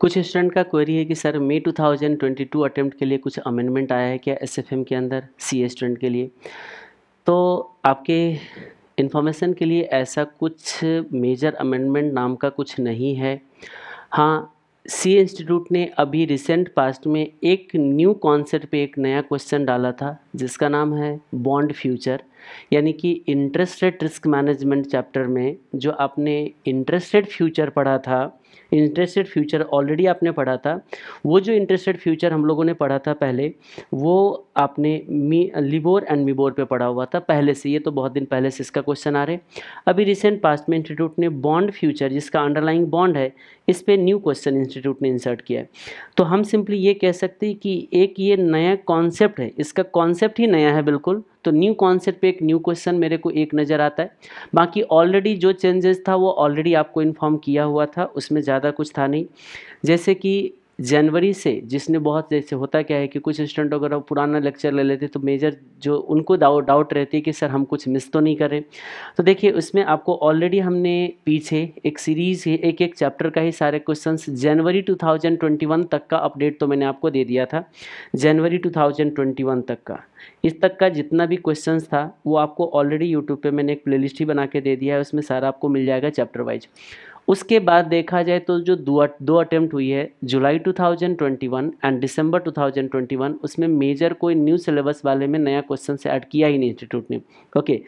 कुछ स्टूडेंट का क्वेरी है कि सर मई 2022 अटेम्प्ट के लिए कुछ अमेंडमेंट आया है क्या एस के अंदर सी ए स्टूडेंट के लिए तो आपके इन्फॉर्मेशन के लिए ऐसा कुछ मेजर अमेंडमेंट नाम का कुछ नहीं है हाँ सी इंस्टीट्यूट ने अभी रिसेंट पास्ट में एक न्यू कॉन्सेप्ट पे एक नया क्वेश्चन डाला था जिसका नाम है बॉन्ड फ्यूचर यानी कि interest rate risk management chapter में जो आपने इंटरेस्ट रेट फ्यूचर पढ़ा था इंटरेस्टेड फ्यूचर ऑलरेडी आपने पढ़ा था वो जो इंटरेस्टेड फ्यूचर हम लोगों ने पढ़ा था पहले वो आपने मी लिबोर एंड मीबोर पे पढ़ा हुआ था पहले से ये तो बहुत दिन पहले से इसका क्वेश्चन आ रहे अभी रिसेंट पास्ट में इंस्टीट्यूट ने बॉन्ड फ्यूचर जिसका अंडरलाइंग बॉन्ड है इस पर न्यू क्वेश्चन इंस्टीट्यूट ने इंसर्ट किया है तो हम सिंपली ये कह सकते हैं कि एक ये नया कॉन्सेप्ट है इसका कॉन्सेप्ट ही नया है बिल्कुल तो न्यू कॉन्सेप्ट पे एक न्यू क्वेश्चन मेरे को एक नज़र आता है बाकी ऑलरेडी जो चेंजेस था वो ऑलरेडी आपको इन्फॉर्म किया हुआ था उसमें ज़्यादा कुछ था नहीं जैसे कि जनवरी से जिसने बहुत जैसे होता क्या है कि कुछ स्टूडेंट अगर पुराना लेक्चर ले लेते तो मेजर जो उनको डाउट डाउट रहती है कि सर हम कुछ मिस तो नहीं करें तो देखिए उसमें आपको ऑलरेडी हमने पीछे एक सीरीज़ है एक एक चैप्टर का ही सारे क्वेश्चंस जनवरी 2021 तक का अपडेट तो मैंने आपको दे दिया था जनवरी टू तक का इस तक का जितना भी क्वेश्चन था वो आपको ऑलरेडी यूट्यूब पर मैंने एक प्लेलिस्ट ही बना के दे दिया है उसमें सारा आपको मिल जाएगा चैप्टर वाइज उसके बाद देखा जाए तो जो दो दो अटेम्प्ट हुई है जुलाई 2021 एंड दिसंबर 2021 उसमें मेजर कोई न्यू सिलेबस वाले में नया क्वेश्चन ऐड किया ही नहीं इंस्टीट्यूट ने ओके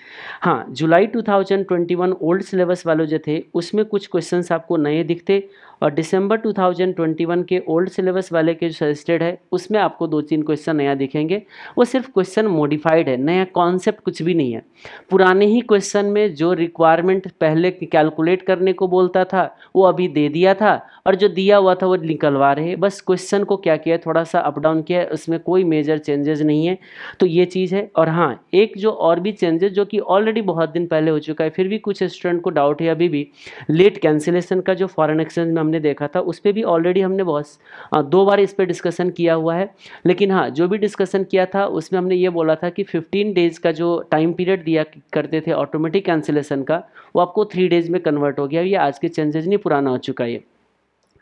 हाँ जुलाई 2021 ओल्ड सिलेबस वाले जो थे उसमें कुछ क्वेश्चन आपको नए दिखते और दिसंबर 2021 के ओल्ड सिलेबस वाले के जो सजेस्टेड है उसमें आपको दो तीन क्वेश्चन नया दिखेंगे वो सिर्फ क्वेश्चन मॉडिफाइड है नया कॉन्सेप्ट कुछ भी नहीं है पुराने ही क्वेश्चन में जो रिक्वायरमेंट पहले कैलकुलेट करने को बोलता था वो अभी दे दिया था और जो दिया हुआ था वो निकलवा रहे बस क्वेश्चन को क्या किया थोड़ा सा अप डाउन किया उसमें कोई मेजर चेंजेस नहीं है तो ये चीज़ है और हाँ एक जो और भी चेंजेस जो कि ऑलरेडी बहुत दिन पहले हो चुका है फिर भी कुछ स्टूडेंट को डाउट है अभी भी लेट कैंसिलेशन का जो फॉरन एक्सचेंज में हमने देखा था उस पर भी ऑलरेडी हमने बहुत दो बार इस पर डिस्कसन किया हुआ है लेकिन हाँ जो भी डिस्कसन किया था उसमें हमने ये बोला था कि 15 डेज़ का जो टाइम पीरियड दिया करते थे ऑटोमेटिक कैंसिलेशन का वो आपको थ्री डेज़ में कन्वर्ट हो गया ये आज के चेंजेज नहीं पुराना हो चुका है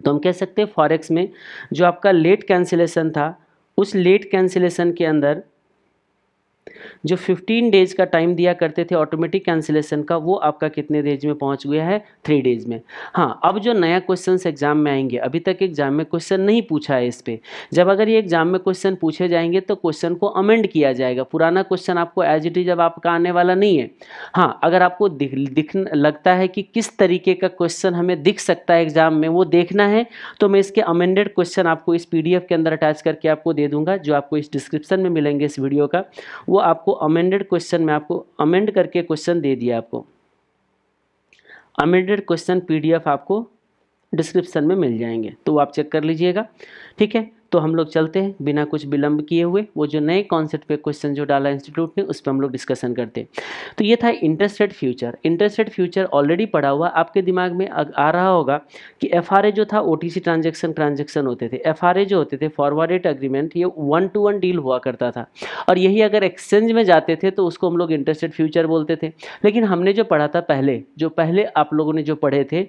तो हम कह सकते हैं फॉरेक्स में जो आपका लेट कैंसिलेशन था उस लेट कैंसिलेशन के अंदर जो 15 डेज का टाइम दिया करते थे ऑटोमेटिक कैंसिलेशन का वो आपका कितने डेज में पहुंच गया है थ्री डेज में हाँ अब जो नया क्वेश्चन एग्जाम में आएंगे अभी तक एग्जाम में क्वेश्चन नहीं पूछा है इस पर जब अगर ये एग्जाम में क्वेश्चन पूछे जाएंगे तो क्वेश्चन को अमेंड किया जाएगा पुराना क्वेश्चन आपको एज इट इज अब आपका आने वाला नहीं है हाँ अगर आपको दिख, दिख लगता है कि किस तरीके का क्वेश्चन हमें दिख सकता है एग्जाम में वो देखना है तो मैं इसके अमेंडेड क्वेश्चन आपको इस पी के अंदर अटैच करके आपको दे दूंगा जो आपको इस डिस्क्रिप्शन में मिलेंगे इस वीडियो का वो आपको अमेंडेड क्वेश्चन में आपको अमेंड करके क्वेश्चन दे दिया आपको अमेंडेड क्वेश्चन पीडीएफ आपको डिस्क्रिप्शन में मिल जाएंगे तो आप चेक कर लीजिएगा ठीक है तो हम लोग चलते हैं बिना कुछ विलंब किए हुए वो जो नए कॉन्सेप्ट पे क्वेश्चन जो डाला इंस्टीट्यूट ने उस पर हम लोग डिस्कशन करते हैं तो ये था interest rate future interest rate future already पढ़ा हुआ आपके दिमाग में आ रहा होगा कि एफ जो था ओ ट्रांजेक्शन ट्रांजेक्शन होते थे एफ जो होते थे फॉरवर्डेड अग्रीमेंट ये वन टू वन डील हुआ करता था और यही अगर एक्सचेंज में जाते थे तो उसको हम लोग इंटरेस्ट रेट फ्यूचर बोलते थे लेकिन हमने जो पढ़ा था पहले जो पहले आप लोगों ने जो पढ़े थे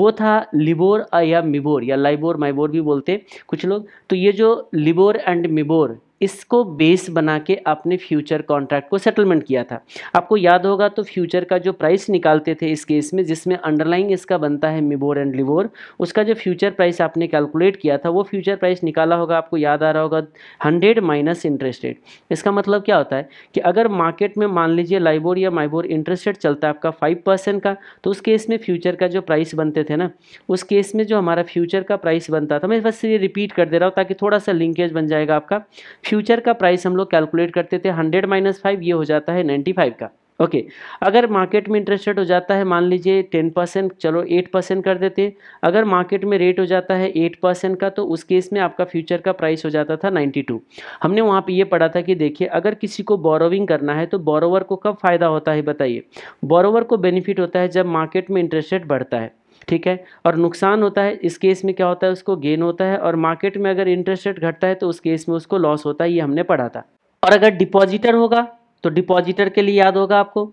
वो था लिबोर या मिबोर या लाइबोर माइबोर भी बोलते कुछ लोग तो ये ये जो लिबोर एंड मिबोर इसको बेस बना के आपने फ्यूचर कॉन्ट्रैक्ट को सेटलमेंट किया था आपको याद होगा तो फ्यूचर का जो प्राइस निकालते थे इस केस में जिसमें अंडरलाइंग इसका बनता है मिबोर एंड लिवोर उसका जो फ्यूचर प्राइस आपने कैलकुलेट किया था वो फ्यूचर प्राइस निकाला होगा आपको याद आ रहा होगा हंड्रेड माइनस इंटरेस्ट रेट इसका मतलब क्या होता है कि अगर मार्केट में मान लीजिए लाइबोर या माइबोर इंटरेस्ट रेट चलता है आपका फाइव परसेंट का तो उस केस में फ्यूचर का जो प्राइस बनते थे ना उस केस में जो हमारा फ्यूचर का प्राइस बनता था मैं बस ये रिपीट कर दे रहा हूँ ताकि थोड़ा सा लिंकेज बन जाएगा आपका फ्यूचर का प्राइस हम लोग कैलकुलेट करते थे हंड्रेड माइनस फाइव ये हो जाता है नाइन्टी फाइव का ओके okay. अगर मार्केट में इंटरेस्ट रेट हो जाता है मान लीजिए टेन परसेंट चलो एट परसेंट कर देते हैं अगर मार्केट में रेट हो जाता है एट परसेंट का तो उस केस में आपका फ्यूचर का प्राइस हो जाता था नाइन्टी टू हमने वहाँ पे ये पढ़ा था कि देखिए अगर किसी को बोरोविंग करना है तो बोरोवर को कब फ़ायदा होता है बताइए बोरोवर को बेनिफिट होता है जब मार्केट में इंटरेस्ट रेट बढ़ता है ठीक है और नुकसान होता है इस केस में क्या होता है उसको गेन होता है और मार्केट में अगर इंटरेस्ट रेट घटता है तो उस केस में उसको लॉस होता है ये हमने पढ़ा था और अगर डिपॉजिटर होगा तो डिपॉजिटर के लिए याद होगा आपको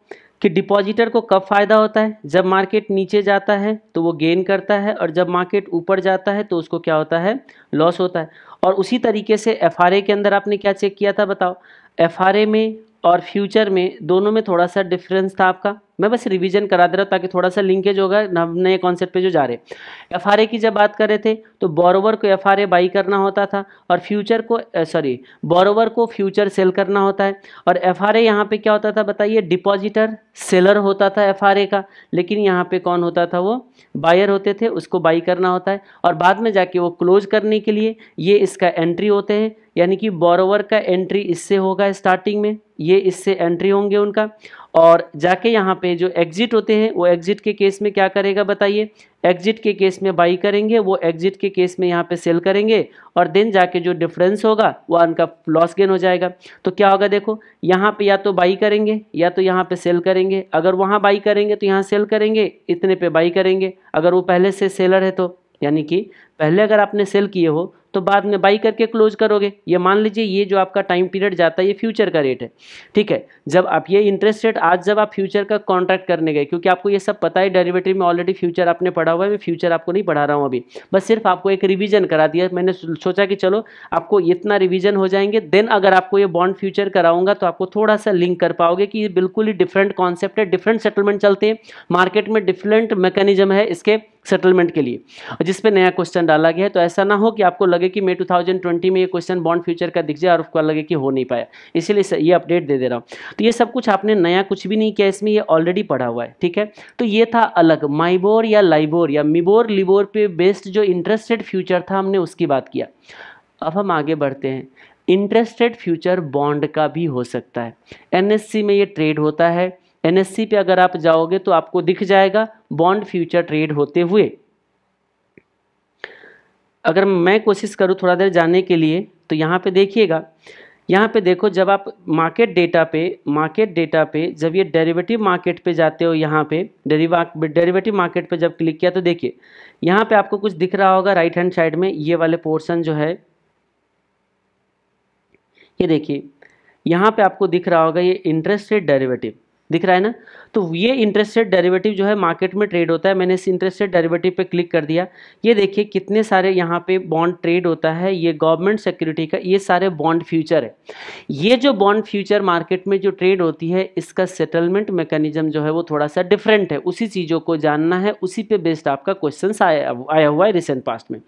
कि डिपॉजिटर को कब फ़ायदा होता है जब मार्केट नीचे जाता है तो वो गेन करता है और जब मार्केट ऊपर जाता है तो उसको क्या होता है लॉस होता है और उसी तरीके से एफ के अंदर आपने क्या चेक किया था बताओ एफ में और फ्यूचर में दोनों में थोड़ा सा डिफरेंस था आपका मैं बस रिवीजन करा दे रहा हूँ ताकि थोड़ा सा लिंकेज होगा नए कॉन्सेप्ट पे जो जा रहे एफ आर की जब बात कर रहे थे तो बोरोवर को एफ आर ए बाई करना होता था और फ्यूचर को सॉरी बोरोवर को फ्यूचर सेल करना होता है और एफ आर यहाँ पर क्या होता था बताइए डिपॉजिटर सेलर होता था एफ आर ए का लेकिन यहाँ पर कौन होता था वो बायर होते थे उसको बाई करना होता है और बाद में जाके वो क्लोज करने के लिए ये इसका एंट्री होते हैं यानी कि बोरोवर का एंट्री इससे होगा स्टार्टिंग में ये इससे एंट्री होंगे उनका और जाके यहाँ पे जो एग्जिट होते हैं वो एग्जिट के केस में क्या करेगा बताइए एग्जिट के केस में बाई करेंगे वो एग्जिट के केस में यहाँ पे सेल करेंगे और देन जाके जो डिफरेंस होगा वो उनका लॉस गेन हो जाएगा तो क्या होगा देखो यहाँ पे या तो बाई करेंगे या तो यहाँ पे सेल करेंगे अगर वहाँ बाई करेंगे तो यहाँ सेल करेंगे इतने पे बाई करेंगे अगर वो पहले से सेलर है तो यानी कि पहले अगर आपने सेल किए हो तो बाद में बाई करके क्लोज करोगे ये मान लीजिए ये जो आपका टाइम पीरियड जाता है ये फ्यूचर का रेट है ठीक है जब आप ये इंटरेस्ट रेट आज जब आप फ्यूचर का कॉन्ट्रैक्ट करने गए क्योंकि आपको ये सब पता है डेरिवेटिव में ऑलरेडी फ्यूचर आपने पढ़ा हुआ है मैं फ्यूचर आपको नहीं पढ़ा रहा हूँ अभी बस सिर्फ आपको एक रिविजन करा दिया मैंने सोचा कि चलो आपको इतना रिविजन हो जाएंगे देन अगर आपको ये बॉन्ड फ्यूचर कराऊंगा तो आपको थोड़ा सा लिंक कर पाओगे कि ये बिल्कुल ही डिफरेंट कॉन्सेप्ट है डिफरेंट सेटलमेंट चलते हैं मार्केट में डिफरेंट मैकेनिज्म है इसके सेटलमेंट के लिए जिसपे नया क्वेश्चन डाला गया है तो ऐसा ना हो कि आपको लगे लगे कि मे 2020 में ये क्वेश्चन बॉन्ड फ्यूचर का दिख जाए और आपको लगे कि हो नहीं पाया इसीलिए ये अपडेट दे दे रहा हूँ तो ये सब कुछ आपने नया कुछ भी नहीं किया इसमें ये ऑलरेडी पढ़ा हुआ है ठीक है तो ये था अलग माइबोर या लाइबोर या मिबोर लिबोर पे बेस्ड जो इंटरेस्टेड फ्यूचर था हमने उसकी बात किया अब हम आगे बढ़ते हैं इंटरेस्टेड फ्यूचर बॉन्ड का भी हो सकता है एन में ये ट्रेड होता है एन पे अगर आप जाओगे तो आपको दिख जाएगा बॉन्ड फ्यूचर ट्रेड होते हुए अगर मैं कोशिश करूँ थोड़ा देर जाने के लिए तो यहाँ पे देखिएगा यहाँ पे देखो जब आप मार्केट डेटा पे मार्केट डेटा पे जब ये डेरिवेटिव मार्केट पे जाते हो यहाँ पे डेरिवा डेरिवेटिव मार्केट पे जब क्लिक किया तो देखिए यहाँ पे आपको कुछ दिख रहा होगा राइट हैंड साइड में ये वाले पोर्शन जो है ये देखिए यहाँ पे आपको दिख रहा होगा ये इंटरेस्ट रेट डेरिवेटिव दिख रहा है ना तो ये इंटरेस्ट रेट डेरिवेटिव जो है मार्केट में ट्रेड होता है मैंने इस इंटरेस्ट रेट डेरिवेटिव पे क्लिक कर दिया ये देखिए कितने सारे यहाँ पे बॉन्ड ट्रेड होता है ये गवर्नमेंट सिक्योरिटी का ये सारे बॉन्ड फ्यूचर है ये जो बॉन्ड फ्यूचर मार्केट में जो ट्रेड होती है इसका सेटलमेंट मैकेनिज्म जो है वो थोड़ा सा डिफरेंट है उसी चीज़ों को जानना है उसी पर बेस्ड आपका क्वेश्चन आया आया हुआ है रिसेंट पास्ट में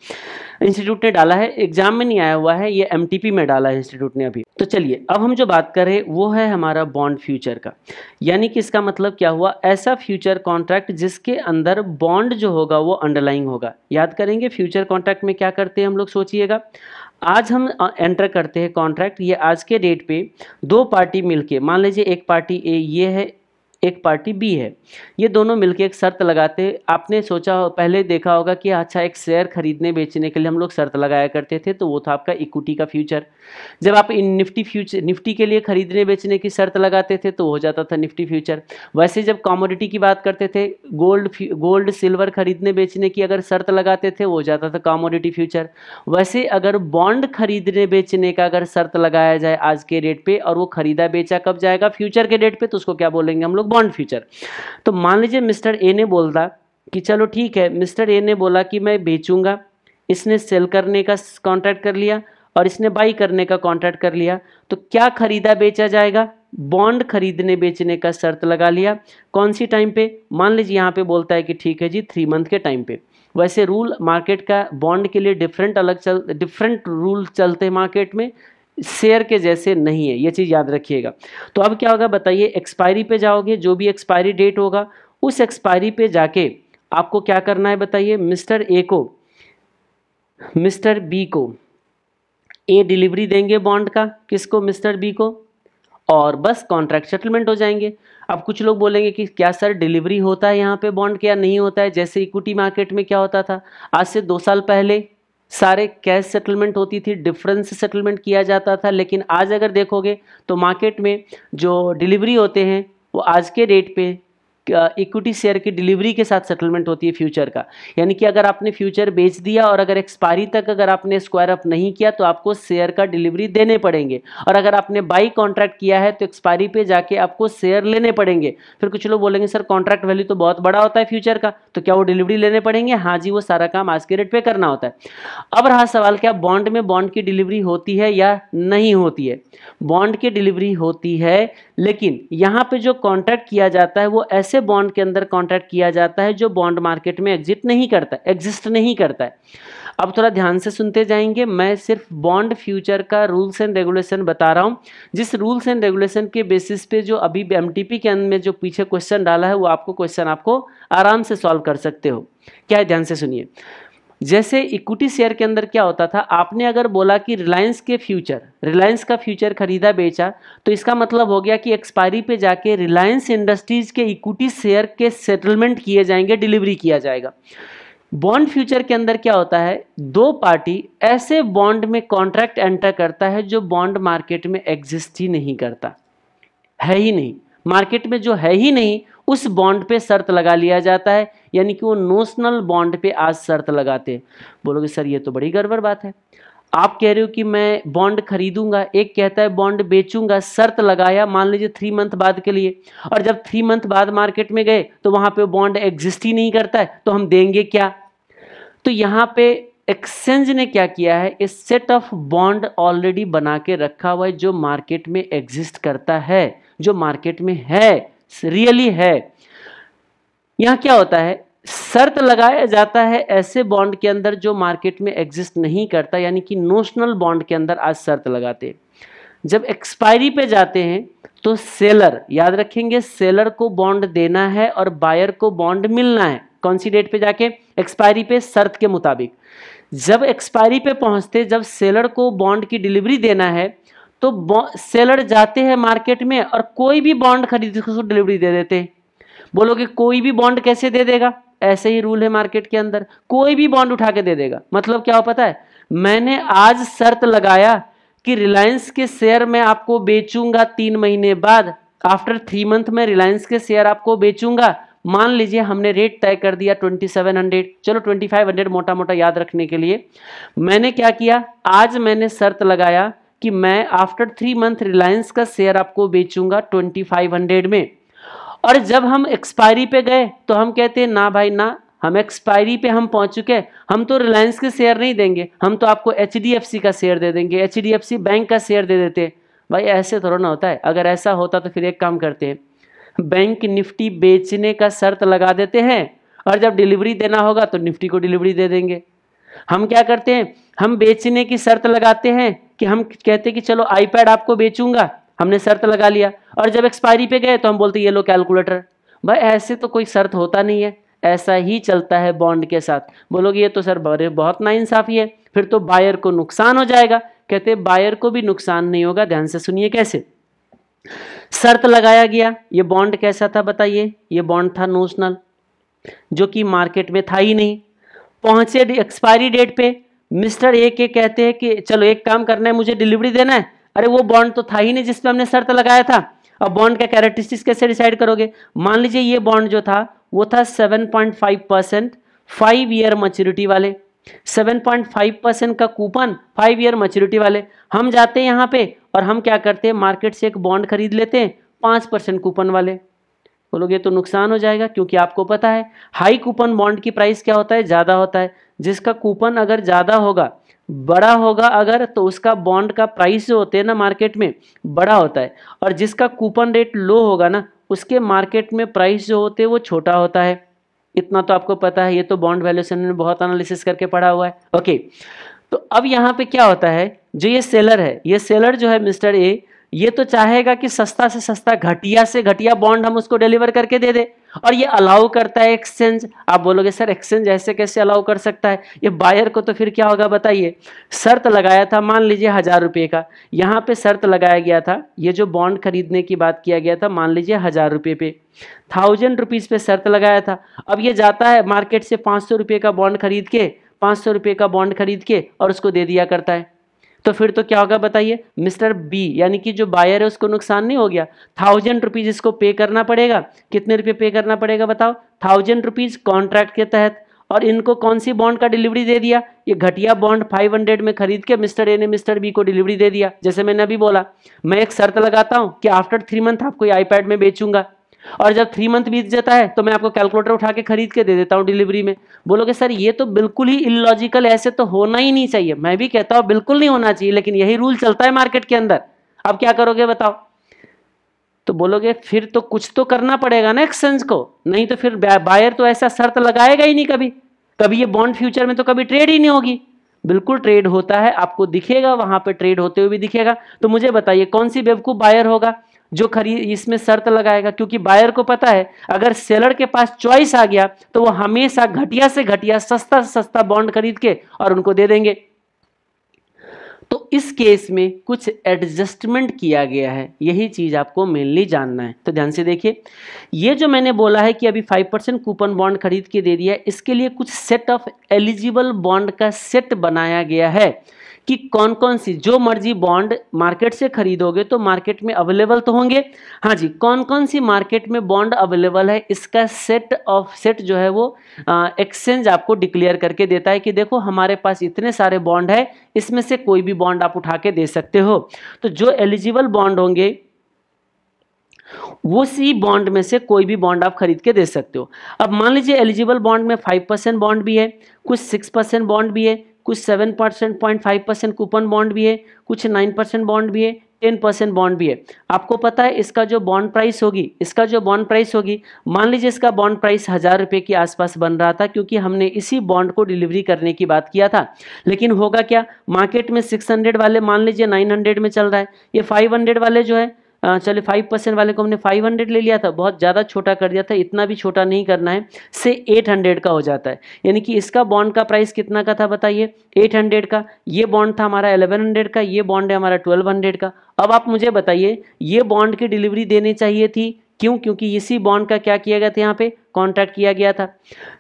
इंस्टीट्यूट ने डाला है एग्जाम में नहीं आया हुआ है ये एम में डाला है इंस्टीट्यूट ने अभी तो चलिए अब हम जो बात करें वो है हमारा बॉन्ड फ्यूचर का यानी कि इसका मतलब क्या हुआ ऐसा फ्यूचर कॉन्ट्रैक्ट जिसके अंदर बॉन्ड जो होगा वो अंडरलाइंग होगा याद करेंगे फ्यूचर कॉन्ट्रैक्ट में क्या करते हैं हम लोग सोचिएगा आज हम एंटर करते हैं कॉन्ट्रैक्ट ये आज के डेट पे दो पार्टी मिलके मान लीजिए एक पार्टी ए ये है एक पार्टी बी है ये दोनों मिलकर एक शर्त लगाते आपने सोचा हो पहले देखा होगा कि अच्छा एक शेयर खरीदने बेचने के लिए हम लोग शर्त लगाया करते थे तो वो था आपका इक्विटी का फ्यूचर जब आप इन निफ्टी फ्यूचर निफ्टी के लिए खरीदने बेचने की शर्त लगाते थे तो हो जाता था निफ्टी फ्यूचर वैसे जब कॉमोडिटी की बात करते थे गोल्ड गोल्ड सिल्वर खरीदने बेचने की अगर शर्त लगाते थे हो जाता था कॉमोडिटी फ्यूचर वैसे अगर बॉन्ड खरीदने बेचने का अगर शर्त लगाया जाए आज के डेट पर और वो खरीदा बेचा कब जाएगा फ्यूचर के डेट पर तो उसको क्या बोलेंगे हम लोग अपॉन फ्यूचर तो मान लीजिए मिस्टर ए ने बोलता कि चलो ठीक है मिस्टर ए ने बोला कि मैं बेचूंगा इसने सेल करने का कॉन्ट्रैक्ट कर लिया और इसने बाई करने का कॉन्ट्रैक्ट कर लिया तो क्या खरीदा बेचा जाएगा बॉन्ड खरीदने बेचने का शर्त लगा लिया कौन सी टाइम पे मान लीजिए यहाँ पे बोलता है कि ठीक है जी थ्री मंथ के टाइम पे वैसे रूल मार्केट का बॉन्ड के लिए डिफरेंट अलग चल डिफरेंट रूल चलते हैं मार्केट में शेयर के जैसे नहीं है ये चीज़ याद रखिएगा तो अब क्या होगा बताइए एक्सपायरी पे जाओगे जो भी एक्सपायरी डेट होगा उस एक्सपायरी पे जाके आपको क्या करना है बताइए मिस्टर ए को मिस्टर बी को ए डिलीवरी देंगे बॉन्ड का किसको मिस्टर बी को और बस कॉन्ट्रैक्ट सेटलमेंट हो जाएंगे अब कुछ लोग बोलेंगे कि क्या सर डिलीवरी होता है यहाँ पे बॉन्ड क्या नहीं होता है जैसे इक्विटी मार्केट में क्या होता था आज से दो साल पहले सारे कैश सेटलमेंट होती थी डिफरेंस सेटलमेंट किया जाता था लेकिन आज अगर देखोगे तो मार्केट में जो डिलीवरी होते हैं वो आज के डेट पे इक्विटी शेयर की डिलीवरी के साथ सेटलमेंट होती है फ्यूचर का यानी कि अगर आपने फ्यूचर बेच दिया और अगर एक्सपायरी तक अगर आपने स्क्वायर अप नहीं किया तो आपको शेयर का डिलीवरी देने पड़ेंगे और अगर आपने बाई कॉन्ट्रैक्ट किया है तो एक्सपायरी पे जाके आपको शेयर लेने पड़ेंगे फिर कुछ लोग बोलेंगे सर कॉन्ट्रैक्ट वैल्यू तो बहुत बड़ा होता है फ्यूचर का तो क्या वो डिलीवरी लेने पड़ेंगे हाँ जी वो सारा काम आज के रेट पर करना होता है अब रहा सवाल क्या बॉन्ड में बॉन्ड की डिलीवरी होती है या नहीं होती है बॉन्ड की डिलीवरी होती है लेकिन यहाँ पे जो कॉन्ट्रैक्ट किया जाता है वो ऐसे बॉन्ड के अंदर कॉन्ट्रैक्ट किया जाता है जो बॉन्ड मार्केट में एग्जिट नहीं करता एग्जिस्ट नहीं करता है अब थोड़ा ध्यान से सुनते जाएंगे मैं सिर्फ बॉन्ड फ्यूचर का रूल्स एंड रेगुलेशन बता रहा हूँ जिस रूल्स एंड रेगुलेशन के बेसिस पे जो अभी एम के अंदर में जो पीछे क्वेश्चन डाला है वो आपको क्वेश्चन आपको आराम से सॉल्व कर सकते हो क्या है ध्यान से सुनिए जैसे इक्विटी शेयर के अंदर क्या होता था आपने अगर बोला कि रिलायंस के फ्यूचर रिलायंस का फ्यूचर खरीदा बेचा तो इसका मतलब हो गया कि एक्सपायरी पे जाके रिलायंस इंडस्ट्रीज के इक्विटी शेयर के सेटलमेंट किए जाएंगे डिलीवरी किया जाएगा बॉन्ड फ्यूचर के अंदर क्या होता है दो पार्टी ऐसे बॉन्ड में कॉन्ट्रैक्ट एंटर करता है जो बॉन्ड मार्केट में एग्जिस्ट ही नहीं करता है ही नहीं मार्केट में जो है ही नहीं उस बॉन्ड पे शर्त लगा लिया जाता है यानी कि वो नोशनल बॉन्ड पे आज शर्त लगाते हैं बोलोगे सर ये तो बड़ी गड़बड़ बात है आप कह रहे हो कि मैं बॉन्ड खरीदूंगा एक कहता है बॉन्ड बेचूंगा शर्त लगाया मान लीजिए थ्री मंथ बाद के लिए और जब थ्री मंथ बाद मार्केट में गए तो वहां पे बॉन्ड एग्जिस्ट ही नहीं करता है तो हम देंगे क्या तो यहाँ पे एक्सचेंज ने क्या किया है इस सेट ऑफ बॉन्ड ऑलरेडी बना के रखा हुआ है जो मार्केट में एग्जिस्ट करता है जो मार्केट में है रियली है यहां क्या होता है शर्त लगाया जाता है ऐसे बॉन्ड के अंदर जो मार्केट में एग्जिस्ट नहीं करता यानी कि नोशनल बॉन्ड के अंदर आज शर्त लगाते जब एक्सपायरी पे जाते हैं तो सेलर याद रखेंगे सेलर को बॉन्ड देना है और बायर को बॉन्ड मिलना है कौन सी डेट पे जाके एक्सपायरी पे शर्त के मुताबिक जब एक्सपायरी पे पहुंचते जब सेलर को बॉन्ड की डिलीवरी देना है तो सेलर जाते हैं मार्केट में और कोई भी बॉन्ड खरीद उसको डिलीवरी दे देते हैं बोलोगे कोई भी बॉन्ड कैसे दे देगा ऐसे ही रूल है मार्केट के अंदर कोई भी बॉन्ड उठा के दे देगा मतलब क्या हो पता है मैंने आज शर्त लगाया कि रिलायंस के शेयर मैं आपको बेचूंगा तीन महीने बाद आफ्टर थ्री मंथ में रिलायंस के शेयर आपको बेचूंगा मान लीजिए हमने रेट तय कर दिया 2700 चलो 2500 मोटा मोटा याद रखने के लिए मैंने क्या किया आज मैंने शर्त लगाया कि मैं आफ्टर थ्री मंथ रिलायंस का शेयर आपको बेचूंगा ट्वेंटी फाइव हंड्रेड में और जब हम एक्सपायरी पे गए तो हम कहते हैं ना भाई ना हम एक्सपायरी पे हम पहुंच चुके हैं हम तो रिलायंस के शेयर नहीं देंगे हम तो आपको एच का शेयर दे देंगे एच बैंक का शेयर दे देते भाई ऐसे थोड़ा ना होता है अगर ऐसा होता तो फिर एक काम करते हैं बैंक निफ्टी बेचने का शर्त लगा देते हैं और जब डिलीवरी देना होगा तो निफ्टी को डिलीवरी दे देंगे हम क्या करते हैं हम बेचने की शर्त लगाते हैं कि हम कहते कि चलो आईपैड आपको बेचूंगा हमने शर्त लगा लिया और जब एक्सपायरी पे गए तो हम बोलते ये लो कैलकुलेटर भाई ऐसे तो कोई शर्त होता नहीं है ऐसा ही चलता है बॉन्ड के साथ बोलोगे ये तो सर बड़े बहुत नाइंसाफ़ी है फिर तो बायर को नुकसान हो जाएगा कहते बायर को भी नुकसान नहीं होगा ध्यान से सुनिए कैसे शर्त लगाया गया ये बॉन्ड कैसा था बताइए ये बॉन्ड था नोशनल जो कि मार्केट में था ही नहीं पहुंचे एक्सपायरी डेट पे मिस्टर ए के कहते हैं कि चलो एक काम करना है मुझे डिलीवरी देना है अरे वो बॉन्ड तो था ही नहीं जिसपे हमने शर्त लगाया था अब बॉन्ड का कैरेक्टरिस्टिक्स कैसे डिसाइड करोगे मान लीजिए ये बॉन्ड जो था वो था 7.5 परसेंट फाइव ईयर मच्योरिटी वाले 7.5 परसेंट का कूपन फाइव ईयर मच्योरिटी वाले हम जाते हैं यहाँ पे और हम क्या करते हैं मार्केट से एक बॉन्ड खरीद लेते हैं पाँच परसेंट कूपन वाले बोलोगे तो नुकसान हो जाएगा क्योंकि आपको पता है हाई कूपन बॉन्ड की प्राइस क्या होता है ज़्यादा होता है जिसका कूपन अगर ज़्यादा होगा बड़ा होगा अगर तो उसका बॉन्ड का प्राइस जो होते हैं ना मार्केट में बड़ा होता है और जिसका कूपन रेट लो होगा ना उसके मार्केट में प्राइस जो होते हैं वो छोटा होता है इतना तो आपको पता है ये तो बॉन्ड वैल्यूशन में बहुत एनालिसिस करके पढ़ा हुआ है ओके तो अब यहाँ पे क्या होता है जो ये सेलर है ये सेलर जो है मिस्टर ए ये तो चाहेगा कि सस्ता से सस्ता घटिया से घटिया बॉन्ड हम उसको डिलीवर करके दे दे और ये अलाउ करता है एक्सचेंज आप बोलोगे सर एक्सचेंज ऐसे कैसे अलाउ कर सकता है ये बायर को तो फिर क्या होगा बताइए शर्त लगाया था मान लीजिए हज़ार रुपये का यहाँ पे शर्त लगाया गया था ये जो बॉन्ड खरीदने की बात किया गया था मान लीजिए हज़ार रुपये पे थाउजेंड रुपीज़ पे शर्त लगाया था अब ये जाता है मार्केट से पाँच सौ का बॉन्ड खरीद के पाँच सौ का बॉन्ड खरीद के और उसको दे दिया करता है तो फिर तो क्या होगा बताइए मिस्टर बी यानी कि जो बायर है उसको नुकसान नहीं हो गया थाउजेंड रुपीज़ इसको पे करना पड़ेगा कितने रुपये पे करना पड़ेगा बताओ थाउजेंड रुपीज़ कॉन्ट्रैक्ट के तहत और इनको कौन सी बॉन्ड का डिलीवरी दे दिया ये घटिया बॉन्ड 500 में खरीद के मिस्टर ए ने मिस्टर बी को डिलीवरी दे दिया जैसे मैंने अभी बोला मैं एक शर्त लगाता हूँ कि आफ्टर थ्री मंथ आपको आईपैड में बेचूंगा और जब थ्री मंथ बीत जाता है तो मैं आपको कैलकुलेटर उठा के खरीद के दे देता हूँ डिलीवरी में बोलोगे सर ये तो बिल्कुल ही इलॉजिकल ऐसे तो होना ही नहीं चाहिए मैं भी कहता हूँ बिल्कुल नहीं होना चाहिए लेकिन यही रूल चलता है मार्केट के अंदर अब क्या करोगे बताओ तो बोलोगे फिर तो कुछ तो करना पड़ेगा ना एक्सचेंज को नहीं तो फिर बायर तो ऐसा शर्त लगाएगा ही नहीं कभी कभी ये बॉन्ड फ्यूचर में तो कभी ट्रेड ही नहीं होगी बिल्कुल ट्रेड होता है आपको दिखेगा वहां पे ट्रेड होते हुए भी दिखेगा तो मुझे बताइए कौन सी बेवकूफ बायर होगा जो खरीद इसमें शर्त लगाएगा क्योंकि बायर को पता है अगर सेलर के पास चॉइस आ गया तो वो हमेशा घटिया से घटिया सस्ता से सस्ता बॉन्ड खरीद के और उनको दे देंगे तो इस केस में कुछ एडजस्टमेंट किया गया है यही चीज़ आपको मेनली जानना है तो ध्यान से देखिए ये जो मैंने बोला है कि अभी 5 परसेंट कूपन बॉन्ड खरीद के दे दिया इसके लिए कुछ सेट ऑफ एलिजिबल बॉन्ड का सेट बनाया गया है कि कौन कौन सी जो मर्जी बॉन्ड मार्केट से खरीदोगे तो मार्केट में अवेलेबल तो होंगे हाँ जी कौन कौन सी मार्केट में बॉन्ड अवेलेबल है इसका सेट ऑफ सेट जो है वो एक्सचेंज आपको डिक्लेयर करके देता है कि देखो हमारे पास इतने सारे बॉन्ड है इसमें से कोई भी बॉन्ड आप उठा के दे सकते हो तो जो एलिजिबल बॉन्ड होंगे वो सी बॉन्ड में से कोई भी बॉन्ड आप खरीद के दे सकते हो अब मान लीजिए एलिजिबल बॉन्ड में फाइव परसेंट बॉन्ड भी है कुछ सिक्स परसेंट बॉन्ड भी है कुछ seven percent point five percent coupon bond भी है कुछ नाइन परसेंट बॉन्ड भी है टेन परसेंट बॉन्ड भी है आपको पता है इसका जो बॉन्ड प्राइस होगी इसका जो बॉन्ड प्राइस होगी मान लीजिए इसका बॉन्ड प्राइस हज़ार रुपये के आसपास बन रहा था क्योंकि हमने इसी बॉन्ड को डिलीवरी करने की बात किया था लेकिन होगा क्या मार्केट में सिक्स हंड्रेड वाले मान लीजिए नाइन हंड्रेड में चल रहा है ये फाइव हंड्रेड वाले जो है चलिए फाइव परसेंट वाले को हमने फाइव हंड्रेड ले लिया था बहुत ज़्यादा छोटा कर दिया था इतना भी छोटा नहीं करना है से एट हंड्रेड का हो जाता है यानी कि इसका बॉन्ड का प्राइस कितना का था बताइए एट हंड्रेड का ये बॉन्ड था हमारा एलेवन हंड्रेड का ये बॉन्ड है हमारा ट्वेल्व हंड्रेड का अब आप मुझे बताइए ये बॉन्ड की डिलीवरी देनी चाहिए थी क्यों क्योंकि इसी बॉन्ड का क्या किया गया था यहाँ पे कॉन्ट्रैक्ट किया गया था